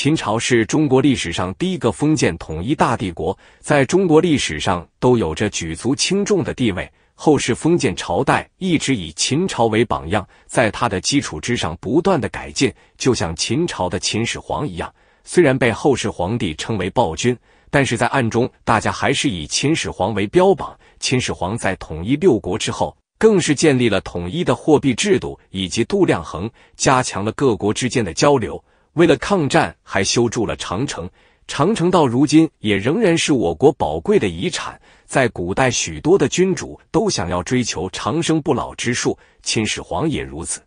秦朝是中国历史上第一个封建统一大帝国，在中国历史上都有着举足轻重的地位。后世封建朝代一直以秦朝为榜样，在它的基础之上不断的改进。就像秦朝的秦始皇一样，虽然被后世皇帝称为暴君，但是在暗中大家还是以秦始皇为标榜。秦始皇在统一六国之后，更是建立了统一的货币制度以及度量衡，加强了各国之间的交流。为了抗战，还修筑了长城。长城到如今也仍然是我国宝贵的遗产。在古代，许多的君主都想要追求长生不老之术，秦始皇也如此。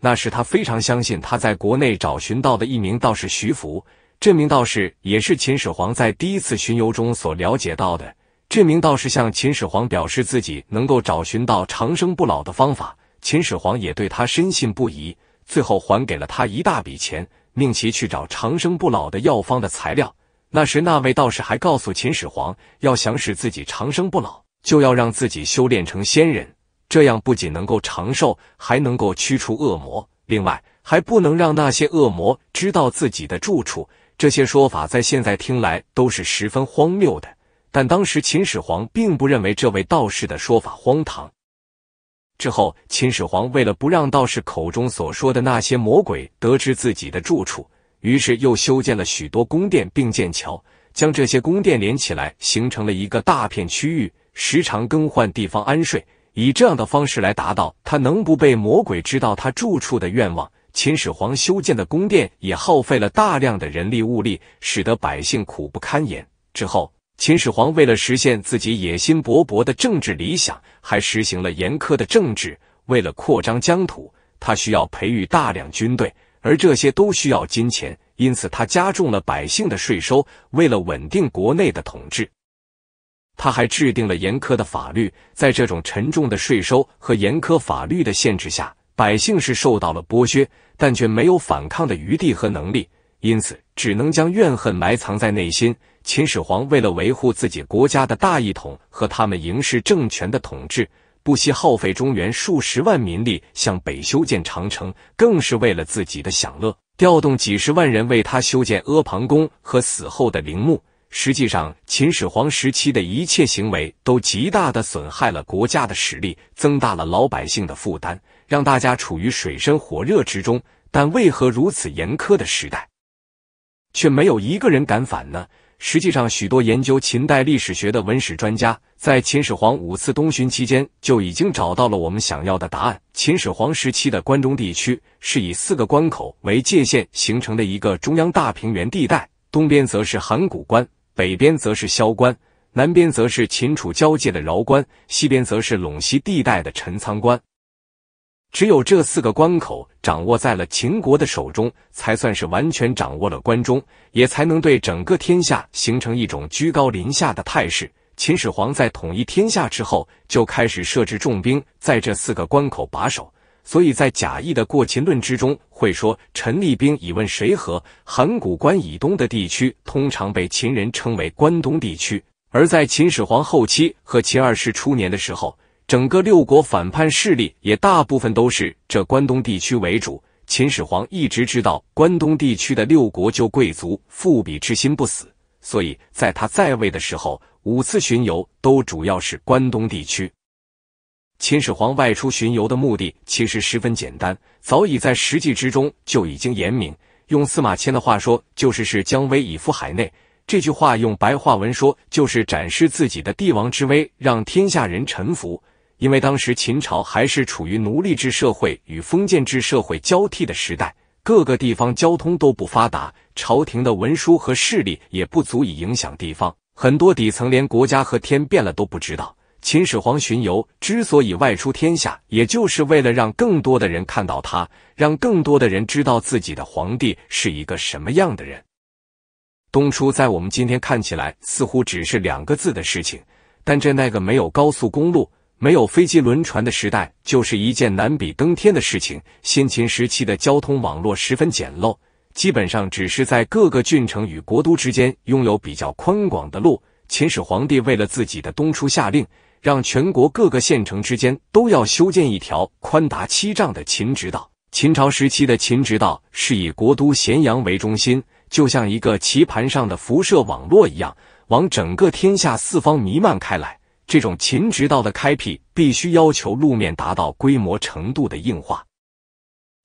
那是他非常相信他在国内找寻到的一名道士徐福。这名道士也是秦始皇在第一次巡游中所了解到的。这名道士向秦始皇表示自己能够找寻到长生不老的方法，秦始皇也对他深信不疑。最后还给了他一大笔钱，命其去找长生不老的药方的材料。那时那位道士还告诉秦始皇，要想使自己长生不老，就要让自己修炼成仙人，这样不仅能够长寿，还能够驱除恶魔。另外，还不能让那些恶魔知道自己的住处。这些说法在现在听来都是十分荒谬的，但当时秦始皇并不认为这位道士的说法荒唐。之后，秦始皇为了不让道士口中所说的那些魔鬼得知自己的住处，于是又修建了许多宫殿并建桥，将这些宫殿连起来，形成了一个大片区域，时常更换地方安睡，以这样的方式来达到他能不被魔鬼知道他住处的愿望。秦始皇修建的宫殿也耗费了大量的人力物力，使得百姓苦不堪言。之后。秦始皇为了实现自己野心勃勃的政治理想，还实行了严苛的政治。为了扩张疆土，他需要培育大量军队，而这些都需要金钱，因此他加重了百姓的税收。为了稳定国内的统治，他还制定了严苛的法律。在这种沉重的税收和严苛法律的限制下，百姓是受到了剥削，但却没有反抗的余地和能力，因此只能将怨恨埋藏在内心。秦始皇为了维护自己国家的大一统和他们嬴氏政权的统治，不惜耗费中原数十万民力向北修建长城，更是为了自己的享乐，调动几十万人为他修建阿房宫和死后的陵墓。实际上，秦始皇时期的一切行为都极大的损害了国家的实力，增大了老百姓的负担，让大家处于水深火热之中。但为何如此严苛的时代，却没有一个人敢反呢？实际上，许多研究秦代历史学的文史专家，在秦始皇五次东巡期间就已经找到了我们想要的答案。秦始皇时期的关中地区是以四个关口为界限形成的一个中央大平原地带，东边则是函谷关，北边则是萧关，南边则是秦楚交界的饶关，西边则是陇西地带的陈仓关。只有这四个关口掌握在了秦国的手中，才算是完全掌握了关中，也才能对整个天下形成一种居高临下的态势。秦始皇在统一天下之后，就开始设置重兵在这四个关口把守。所以在贾谊的《过秦论》之中会说：“陈立兵以问谁何。”函谷关以东的地区通常被秦人称为关东地区，而在秦始皇后期和秦二世初年的时候。整个六国反叛势力也大部分都是这关东地区为主。秦始皇一直知道关东地区的六国旧贵族复辟之心不死，所以在他在位的时候，五次巡游都主要是关东地区。秦始皇外出巡游的目的其实十分简单，早已在实际之中就已经言明。用司马迁的话说，就是“是将威以赴海内”。这句话用白话文说，就是展示自己的帝王之威，让天下人臣服。因为当时秦朝还是处于奴隶制社会与封建制社会交替的时代，各个地方交通都不发达，朝廷的文书和势力也不足以影响地方，很多底层连国家和天变了都不知道。秦始皇巡游之所以外出天下，也就是为了让更多的人看到他，让更多的人知道自己的皇帝是一个什么样的人。东出在我们今天看起来似乎只是两个字的事情，但这那个没有高速公路。没有飞机轮船的时代，就是一件难比登天的事情。先秦时期的交通网络十分简陋，基本上只是在各个郡城与国都之间拥有比较宽广的路。秦始皇帝为了自己的东出，下令让全国各个县城之间都要修建一条宽达七丈的秦直道。秦朝时期的秦直道是以国都咸阳为中心，就像一个棋盘上的辐射网络一样，往整个天下四方弥漫开来。这种秦直道的开辟，必须要求路面达到规模程度的硬化，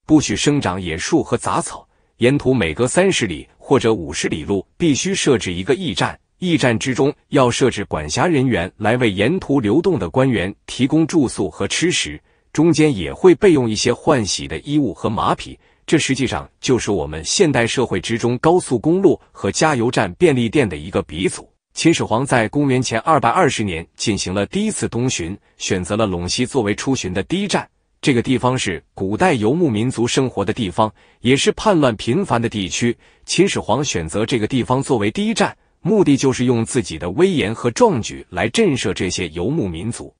不许生长野树和杂草。沿途每隔三十里或者五十里路，必须设置一个驿站。驿站之中要设置管辖人员来为沿途流动的官员提供住宿和吃食，中间也会备用一些换洗的衣物和马匹。这实际上就是我们现代社会之中高速公路和加油站、便利店的一个鼻祖。秦始皇在公元前二百二十年进行了第一次东巡，选择了陇西作为出巡的第一站。这个地方是古代游牧民族生活的地方，也是叛乱频繁的地区。秦始皇选择这个地方作为第一站，目的就是用自己的威严和壮举来震慑这些游牧民族，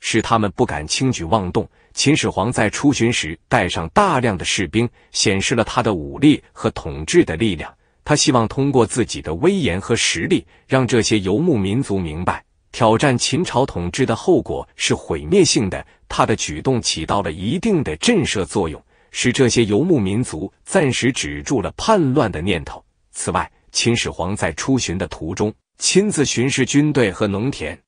使他们不敢轻举妄动。秦始皇在出巡时带上大量的士兵，显示了他的武力和统治的力量。他希望通过自己的威严和实力，让这些游牧民族明白挑战秦朝统治的后果是毁灭性的。他的举动起到了一定的震慑作用，使这些游牧民族暂时止住了叛乱的念头。此外，秦始皇在出巡的途中，亲自巡视军队和农田，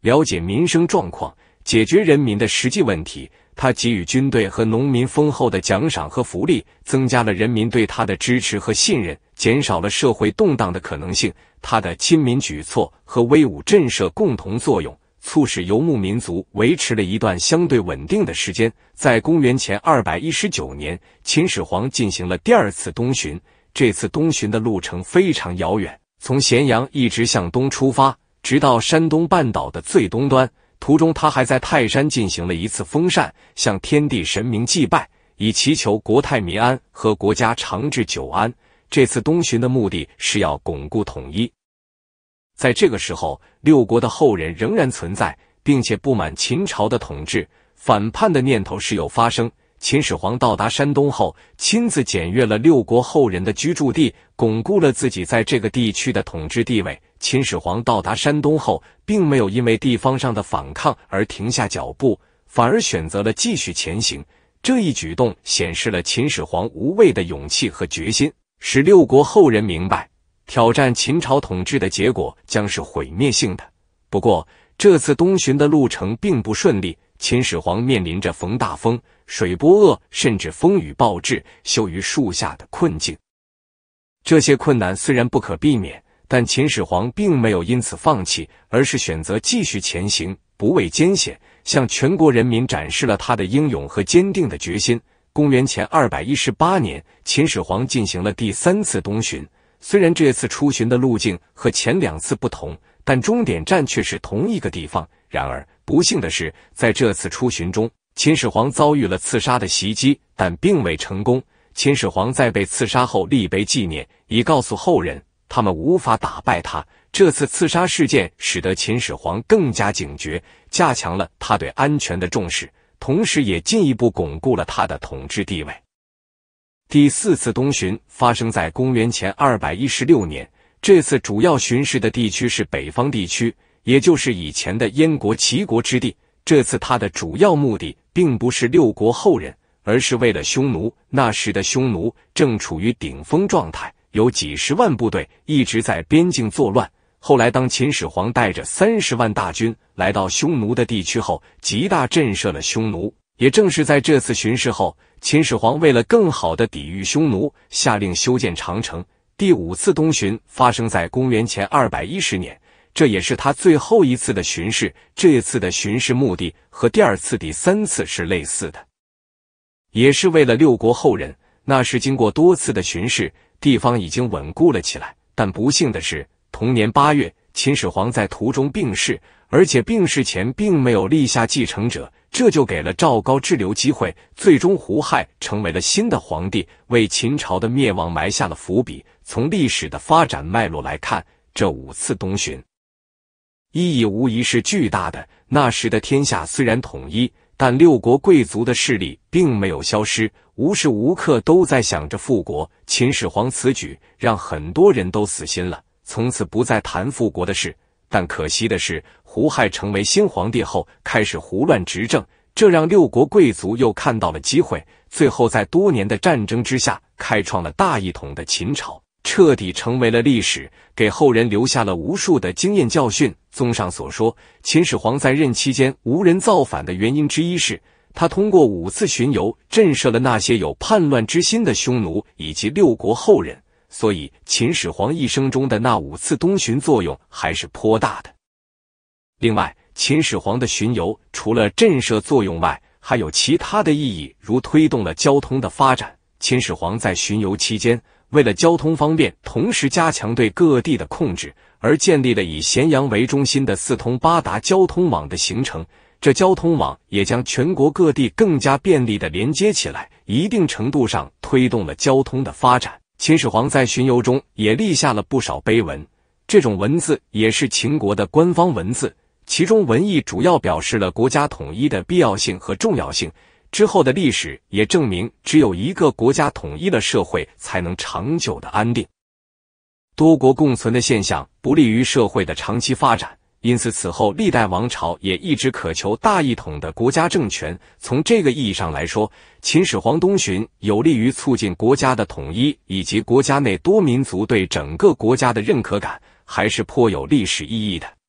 了解民生状况。解决人民的实际问题，他给予军队和农民丰厚的奖赏和福利，增加了人民对他的支持和信任，减少了社会动荡的可能性。他的亲民举措和威武震慑共同作用，促使游牧民族维持了一段相对稳定的时间。在公元前2百一十九年，秦始皇进行了第二次东巡，这次东巡的路程非常遥远，从咸阳一直向东出发，直到山东半岛的最东端。途中，他还在泰山进行了一次封禅，向天地神明祭拜，以祈求国泰民安和国家长治久安。这次东巡的目的是要巩固统一。在这个时候，六国的后人仍然存在，并且不满秦朝的统治，反叛的念头时有发生。秦始皇到达山东后，亲自检阅了六国后人的居住地，巩固了自己在这个地区的统治地位。秦始皇到达山东后，并没有因为地方上的反抗而停下脚步，反而选择了继续前行。这一举动显示了秦始皇无畏的勇气和决心，使六国后人明白挑战秦朝统治的结果将是毁灭性的。不过，这次东巡的路程并不顺利，秦始皇面临着逢大风、水波恶，甚至风雨暴至，休于树下的困境。这些困难虽然不可避免。但秦始皇并没有因此放弃，而是选择继续前行，不畏艰险，向全国人民展示了他的英勇和坚定的决心。公元前2百一十八年，秦始皇进行了第三次东巡。虽然这次出巡的路径和前两次不同，但终点站却是同一个地方。然而，不幸的是，在这次出巡中，秦始皇遭遇了刺杀的袭击，但并未成功。秦始皇在被刺杀后立碑纪念，以告诉后人。他们无法打败他。这次刺杀事件使得秦始皇更加警觉，加强了他对安全的重视，同时也进一步巩固了他的统治地位。第四次东巡发生在公元前二百一十六年，这次主要巡视的地区是北方地区，也就是以前的燕国、齐国之地。这次他的主要目的并不是六国后人，而是为了匈奴。那时的匈奴正处于顶峰状态。有几十万部队一直在边境作乱。后来，当秦始皇带着三十万大军来到匈奴的地区后，极大震慑了匈奴。也正是在这次巡视后，秦始皇为了更好的抵御匈奴，下令修建长城。第五次东巡发生在公元前二百一十年，这也是他最后一次的巡视。这次的巡视目的和第二次、第三次是类似的，也是为了六国后人。那时经过多次的巡视，地方已经稳固了起来。但不幸的是，同年八月，秦始皇在途中病逝，而且病逝前并没有立下继承者，这就给了赵高滞留机会。最终，胡亥成为了新的皇帝，为秦朝的灭亡埋下了伏笔。从历史的发展脉络来看，这五次东巡意义无疑是巨大的。那时的天下虽然统一。但六国贵族的势力并没有消失，无时无刻都在想着复国。秦始皇此举让很多人都死心了，从此不再谈复国的事。但可惜的是，胡亥成为新皇帝后，开始胡乱执政，这让六国贵族又看到了机会。最后，在多年的战争之下，开创了大一统的秦朝。彻底成为了历史，给后人留下了无数的经验教训。综上所说，秦始皇在任期间无人造反的原因之一是他通过五次巡游震慑了那些有叛乱之心的匈奴以及六国后人。所以，秦始皇一生中的那五次东巡作用还是颇大的。另外，秦始皇的巡游除了震慑作用外，还有其他的意义，如推动了交通的发展。秦始皇在巡游期间。为了交通方便，同时加强对各地的控制，而建立了以咸阳为中心的四通八达交通网的形成。这交通网也将全国各地更加便利的连接起来，一定程度上推动了交通的发展。秦始皇在巡游中也立下了不少碑文，这种文字也是秦国的官方文字。其中文意主要表示了国家统一的必要性和重要性。之后的历史也证明，只有一个国家统一了社会，才能长久的安定。多国共存的现象不利于社会的长期发展，因此此后历代王朝也一直渴求大一统的国家政权。从这个意义上来说，秦始皇东巡有利于促进国家的统一以及国家内多民族对整个国家的认可感，还是颇有历史意义的。